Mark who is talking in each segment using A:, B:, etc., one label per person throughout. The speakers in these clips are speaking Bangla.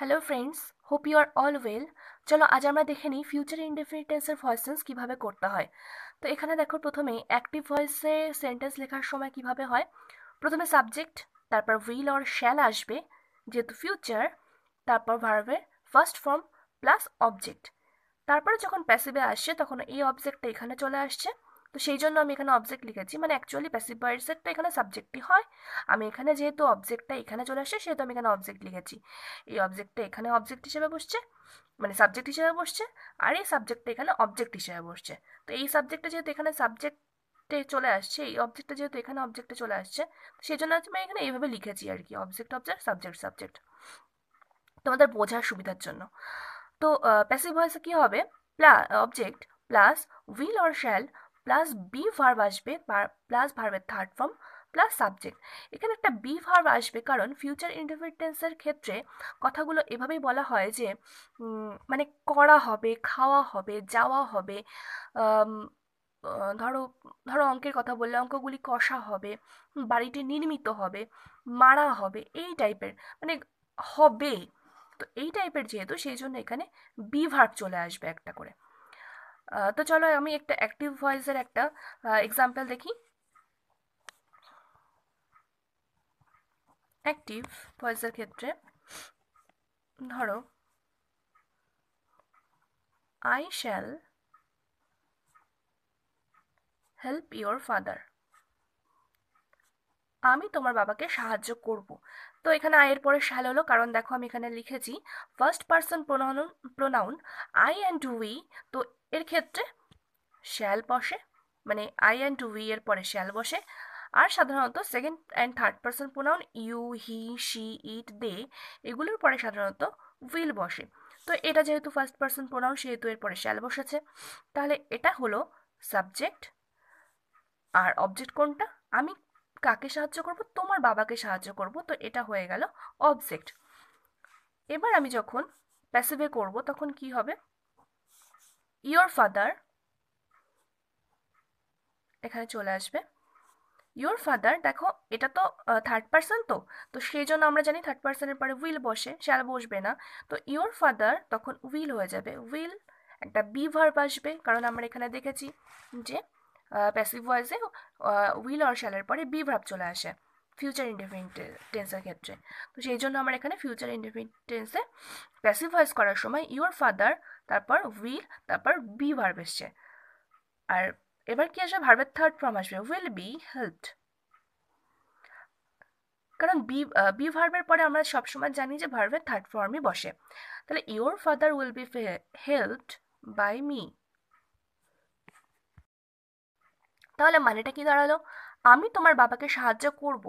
A: hello friends hope you are all well চলো আজ আমরা দেখে নিই ফিউচার ইনডিফিনিট টেন্সের ভয়েস সেন্স কীভাবে করতে হয় তো এখানে দেখো প্রথমে অ্যাক্টিভ ভয়েসে সেন্টেন্স লেখার সময় কিভাবে হয় প্রথমে সাবজেক্ট তারপর উইল অর শ্যাল আসবে যেহেতু ফিউচার তারপর ভার্বের ফার্স্ট ফর্ম প্লাস অবজেক্ট তারপরে যখন প্যাসিভে আসছে তখন এই অবজেক্টটা এখানে চলে আসছে তো সেই জন্য আমি এখানে অবজেক্ট লিখেছি মানে অ্যাকচুয়ালি প্যাসিভ সেটটা এখানে সাবজেক্টই হয় আমি এখানে যেহেতু অবজেক্টটা এখানে চলে আসছে সেহেতু আমি এখানে অবজেক্ট লিখেছি এই অবজেক্টটা এখানে অবজেক্ট হিসেবে বসছে মানে সাবজেক্ট হিসেবে বসছে আর এই সাবজেক্টটা এখানে অবজেক্ট হিসেবে বসছে তো এই সাবজেক্টটা যেহেতু এখানে সাবজেক্ট চলে আসছে এই অবজেক্টটা যেহেতু এখানে অবজেক্টে চলে আসছে সেই জন্য আমি এখানে এইভাবে লিখেছি আর কি অবজেক্ট অবজেক্ট সাবজেক্ট সাবজেক্ট তোমাদের বোঝার সুবিধার জন্য তো প্যাসিভ ভয়েসে কী হবে প্লা object plus will or shall plus be verb আসবে প্লাস ভার্বের থার্ড ফর্ম প্লাস সাবজেক্ট এখানে একটা বি ভার্ব আসবে কারণ ফিউচার ইন্টারফিটেন্সের ক্ষেত্রে কথাগুলো এভাবেই বলা হয় যে মানে করা হবে খাওয়া হবে যাওয়া হবে ধরো ধরো অঙ্কের কথা বললে অঙ্কগুলি কষা হবে বাড়িটি নির্মিত হবে মারা হবে এই টাইপের মানে হবে তো এই টাইপের যেহেতু সেই জন্য এখানে বি ভার্ব চলে আসবে একটা করে তো চলো আমি একটা অ্যাক্টিভ ভয়েসের একটা এক্সাম্পল দেখি অ্যাক্টিভ ভয়েসের ক্ষেত্রে ধরো I shall help your father আমি তোমার বাবাকে সাহায্য করব তো এখানে আয়ের পরে শ্যাল হলো কারণ দেখো আমি এখানে লিখেছি first person pronoun pronoun I and we তো এর ক্ষেত্রে শ্যাল বসে মানে আই অ্যান্ড উই এর পরে শ্যাল বসে আর সাধারণত second and third person pronoun you he she it they এগুলোর পরে সাধারণত উইল বসে তো এটা যেহেতু ফার্স্ট পার্সন প্রোনাউন সেহেতু এর পরে শ্যাল বসেছে তাহলে এটা হলো সাবজেক্ট আর অবজেক্ট কোনটা আমি কাকে সাহায্য করব তোমার বাবাকে সাহায্য করব তো এটা হয়ে গেল অবজেক্ট এবার আমি যখন প্যাসিভে করব তখন কি হবে ইয়োর ফাদার এখানে চলে আসবে ইয়োর ফাদার দেখো এটা তো থার্ড পার্সন তো তো সেই জন্য আমরা জানি থার্ড পার্সনের পরে উইল বসে শ্যাল বসবে না তো ইয়োর ফাদার তখন উইল হয়ে যাবে উইল একটা বি ভার্ব আসবে কারণ আমরা এখানে দেখেছি যে প্যাসিভ ভয়েসে উইল অর শ্যালের পরে বি ভাব চলে আসে ফিউচার ইন্ডিফিনিট টেন্সের ক্ষেত্রে তো সেই জন্য আমার এখানে ফিউচার ইন্ডিফিনিট টেন্সে প্যাসিভ ভয়েস করার সময় ইউর ফাদার তারপর উইল তারপর বি ভার্ব এসছে আর এবার কি আসবে ভার্বের থার্ড ফর্ম আসবে উইল বি হেল্পড কারণ বি বি ভার্বের পরে আমরা সবসময় জানি যে ভার্বের থার্ড ফর্মই বসে তাহলে your father will be helped by me তাহলে মানেটা কি দাঁড়ালো আমি তোমার বাবাকে সাহায্য করব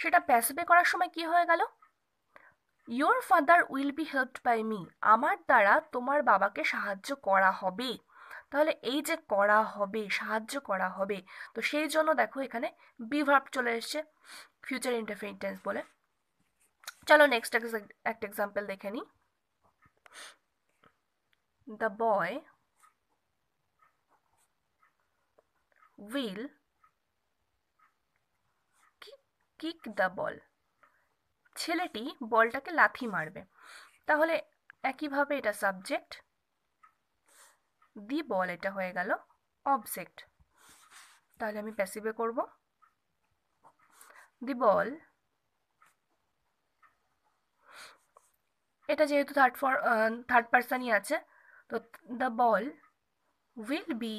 A: সেটা প্যাসিভে করার সময় কি হয়ে গেল your father will be help by me আমার দ্বারা তোমার বাবাকে সাহায্য করা হবে তাহলে এই যে করা হবে সাহায্য করা হবে তো সেই জন্য দেখো এখানে বিভাব চলে এসছে ফিউচার ইন্টারফেন্টেন্স বলে চলো নেক্সট একটা এক্সাম্পল দেখে নিই the boy will kick the ball ছেলেটি বলটাকে লাথি মারবে তাহলে একইভাবে এটা সাবজেক্ট দি বল এটা হয়ে গেল অবজেক্ট তাহলে আমি প্যাসিভে করব দি বল এটা যেহেতু থার্ড ফর থার্ড পার্সনই আছে তো the ball will be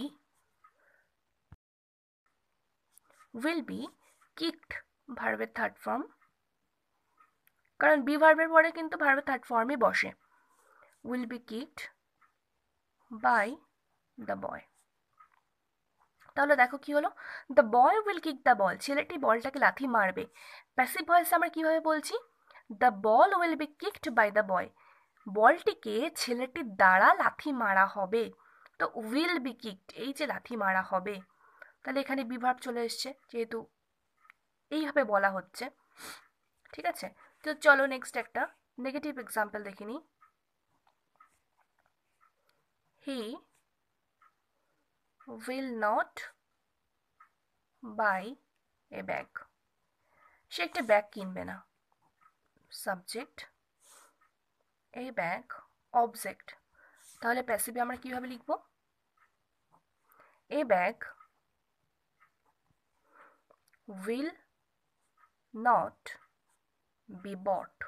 A: will be kicked ভার্বের থার্ড ফর্ম কারণ বি ভার্বের পরে কিন্তু ভার্বের থার্ড ফর্মই বসে will be kicked by the boy তাহলে দেখো কি হলো the boy will kick the ball ছেলেটি বলটাকে লাথি মারবে প্যাসিভ ভয়েসে আমরা কীভাবে বলছি the ball will be kicked by the boy বলটিকে ছেলেটির দ্বারা লাথি মারা হবে তো উইল বি কিকড এই যে লাথি মারা হবে তাহলে এখানে বিভাব চলে এসছে যেহেতু এইভাবে বলা হচ্ছে ঠিক আছে তো চলো নেক্সট একটা নেগেটিভ এক্সাম্পল দেখে নিই he will not buy a bag সে একটা ব্যাগ কিনবে না সাবজেক্ট এই ব্যাগ অবজেক্ট তাহলে প্যাসিভে আমরা কিভাবে লিখব a bag will not be bought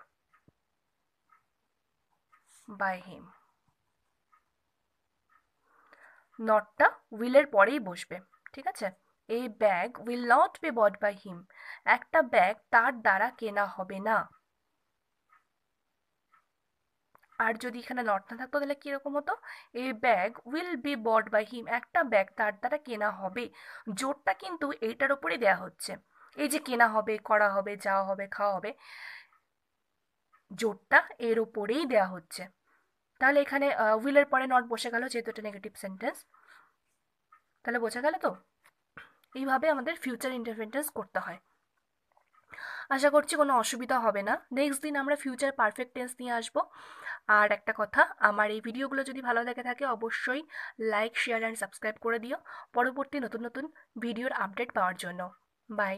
A: by him নটটা উইলের পরেই বসবে ঠিক আছে a bag will not be bought by him একটা ব্যাগ তার দ্বারা কেনা হবে না আর যদি এখানে লট না থাকতো তাহলে কীরকম হতো a bag will be bought by him একটা ব্যাগ তার দ্বারা কেনা হবে জোরটা কিন্তু এইটার উপরে দেয়া হচ্ছে এই যে কেনা হবে করা হবে যাওয়া হবে খাওয়া হবে জোরটা এর উপরেই দেয়া হচ্ছে তাহলে এখানে উইলের পরে নট বসে গেল যেহেতু এটা নেগেটিভ সেন্টেন্স তাহলে বোঝা গেল তো এইভাবে আমাদের ফিউচার ইন্টারভেন্টেন্স করতে হয় আশা করছি কোনো অসুবিধা হবে না নেক্সট দিন আমরা ফিউচার পারফেক্ট টেন্স নিয়ে আসবো আর একটা কথা আমার এই ভিডিওগুলো যদি ভালো লেগে থাকে অবশ্যই লাইক শেয়ার অ্যান্ড সাবস্ক্রাইব করে দিও পরবর্তী নতুন নতুন ভিডিওর আপডেট পাওয়ার জন্য বাই